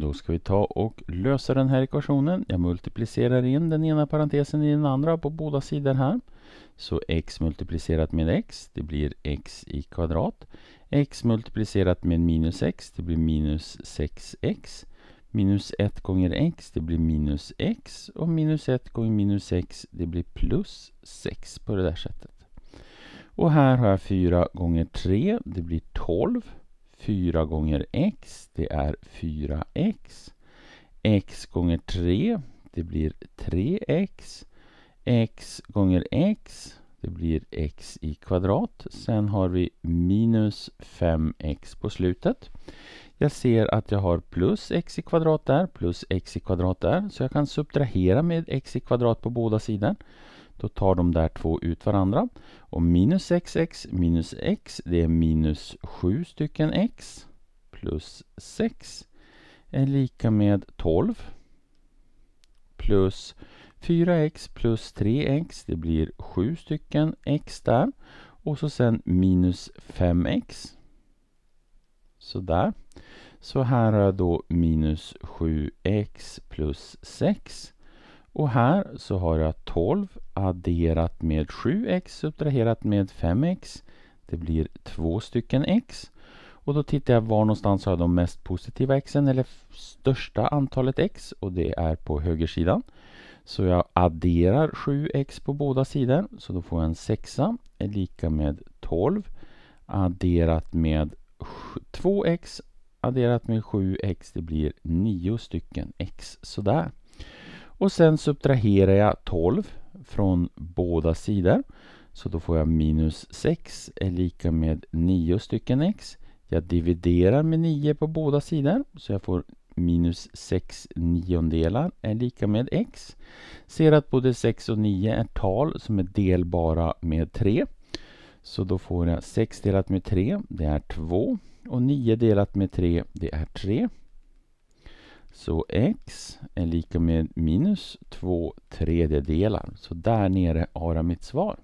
Då ska vi ta och lösa den här ekvationen. Jag multiplicerar in den ena parentesen i den andra på båda sidor här. Så x multiplicerat med x, det blir x i kvadrat. x multiplicerat med minus x, det blir minus 6x. Minus 1 gånger x, det blir minus x. Och minus 1 gånger minus x, det blir plus 6 på det där sättet. Och här har jag 4 gånger 3, det blir 12. 4 gånger x, det är 4x. x gånger 3, det blir 3x. x gånger x, det blir x i kvadrat. Sen har vi minus 5x på slutet. Jag ser att jag har plus x i kvadrat där, plus x i kvadrat där. Så jag kan subtrahera med x i kvadrat på båda sidor. Då tar de där två ut varandra. Och minus 6x minus x, det är minus 7 stycken x plus 6 är lika med 12 plus 4x plus 3x, det blir 7 stycken x där. Och så sen minus 5x. Sådär. Så här har jag då minus 7x plus 6 och här så har jag 12 adderat med 7x subtraherat med 5x. Det blir två stycken x. Och då tittar jag var någonstans har jag de mest positiva xen eller största antalet x och det är på högersidan. Så jag adderar 7x på båda sidor så då får jag en sexa är lika med 12 adderat med 2x adderat med 7x det blir 9 stycken x sådär. Och sen subtraherar jag 12 från båda sidor. Så då får jag minus 6 är lika med 9 stycken x. Jag dividerar med 9 på båda sidor så jag får minus 6 niondelar är lika med x. Ser att både 6 och 9 är tal som är delbara med 3. Så då får jag 6 delat med 3, det är 2. Och 9 delat med 3, det är 3. Så x är lika med minus två tredjedelar. Så där nere har jag mitt svar.